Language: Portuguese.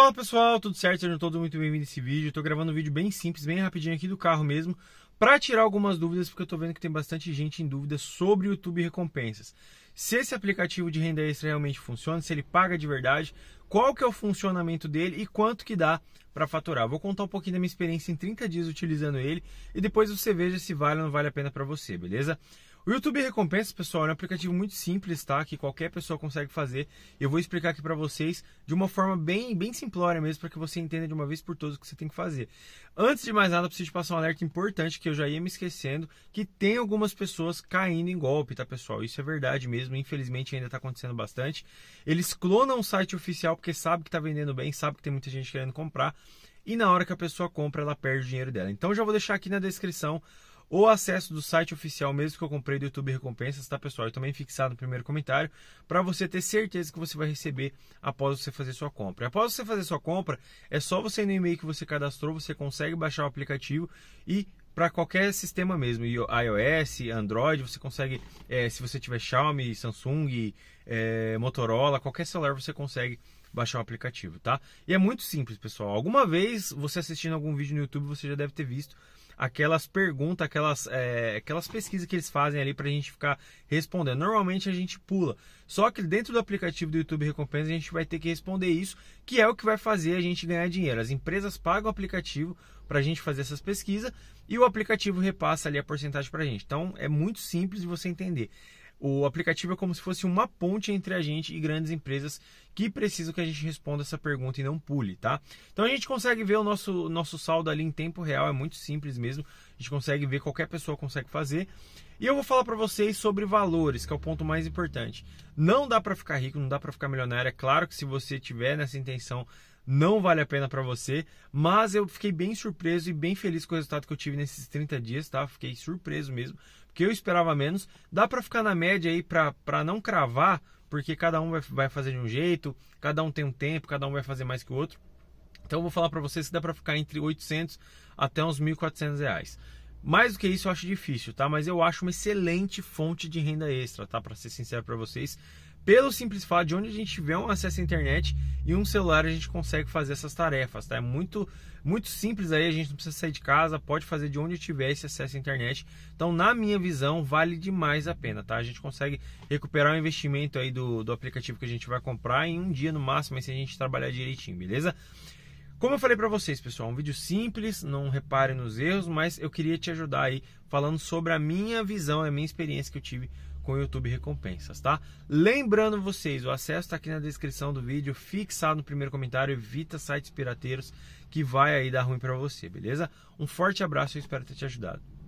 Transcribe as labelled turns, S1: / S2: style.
S1: Fala pessoal, tudo certo? Sejam todos muito bem-vindos a esse vídeo. Estou gravando um vídeo bem simples, bem rapidinho aqui do carro mesmo, para tirar algumas dúvidas, porque eu estou vendo que tem bastante gente em dúvida sobre o YouTube Recompensas. Se esse aplicativo de renda extra realmente funciona, se ele paga de verdade, qual que é o funcionamento dele e quanto que dá para faturar. Vou contar um pouquinho da minha experiência em 30 dias utilizando ele e depois você veja se vale ou não vale a pena para você, beleza? O YouTube Recompensas, pessoal, é um aplicativo muito simples, tá? Que qualquer pessoa consegue fazer. Eu vou explicar aqui para vocês de uma forma bem, bem simplória mesmo, para que você entenda de uma vez por todas o que você tem que fazer. Antes de mais nada, eu preciso te passar um alerta importante que eu já ia me esquecendo, que tem algumas pessoas caindo em golpe, tá, pessoal? Isso é verdade mesmo, infelizmente ainda está acontecendo bastante. Eles clonam o site oficial porque sabe que está vendendo bem, sabe que tem muita gente querendo comprar, e na hora que a pessoa compra, ela perde o dinheiro dela. Então, já vou deixar aqui na descrição ou acesso do site oficial mesmo que eu comprei do YouTube Recompensas, tá pessoal? E também fixado no primeiro comentário, para você ter certeza que você vai receber após você fazer sua compra. E após você fazer sua compra, é só você ir no e-mail que você cadastrou, você consegue baixar o aplicativo e para qualquer sistema mesmo, iOS, Android, você consegue, é, se você tiver Xiaomi, Samsung, é, Motorola, qualquer celular você consegue baixar o aplicativo, tá? E é muito simples, pessoal. Alguma vez você assistindo algum vídeo no YouTube, você já deve ter visto aquelas perguntas, aquelas, é, aquelas pesquisas que eles fazem ali para a gente ficar respondendo. Normalmente a gente pula. Só que dentro do aplicativo do YouTube Recompensa a gente vai ter que responder isso, que é o que vai fazer a gente ganhar dinheiro. As empresas pagam o aplicativo para a gente fazer essas pesquisas e o aplicativo repassa ali a porcentagem para a gente. Então é muito simples de você entender. O aplicativo é como se fosse uma ponte entre a gente e grandes empresas que precisam que a gente responda essa pergunta e não pule, tá? Então a gente consegue ver o nosso, nosso saldo ali em tempo real, é muito simples mesmo. A gente consegue ver, qualquer pessoa consegue fazer. E eu vou falar para vocês sobre valores, que é o ponto mais importante. Não dá para ficar rico, não dá para ficar milionário. É claro que se você tiver nessa intenção não vale a pena para você, mas eu fiquei bem surpreso e bem feliz com o resultado que eu tive nesses 30 dias, tá? Fiquei surpreso mesmo, porque eu esperava menos. Dá para ficar na média aí para não cravar, porque cada um vai, vai fazer de um jeito, cada um tem um tempo, cada um vai fazer mais que o outro. Então eu vou falar para vocês se dá para ficar entre 800 até uns 1.400 reais. Mais do que isso eu acho difícil, tá? Mas eu acho uma excelente fonte de renda extra, tá? Para ser sincero para vocês, pelo simples fato de onde a gente tiver um acesso à internet e um celular a gente consegue fazer essas tarefas, tá? É muito muito simples aí, a gente não precisa sair de casa, pode fazer de onde tiver esse acesso à internet. Então, na minha visão, vale demais a pena, tá? A gente consegue recuperar o investimento aí do, do aplicativo que a gente vai comprar em um dia no máximo, se a gente trabalhar direitinho, beleza? Como eu falei para vocês, pessoal, é um vídeo simples, não reparem nos erros, mas eu queria te ajudar aí falando sobre a minha visão, a minha experiência que eu tive com o YouTube Recompensas, tá? Lembrando vocês, o acesso está aqui na descrição do vídeo, fixado no primeiro comentário, evita sites pirateiros que vai aí dar ruim para você, beleza? Um forte abraço, eu espero ter te ajudado.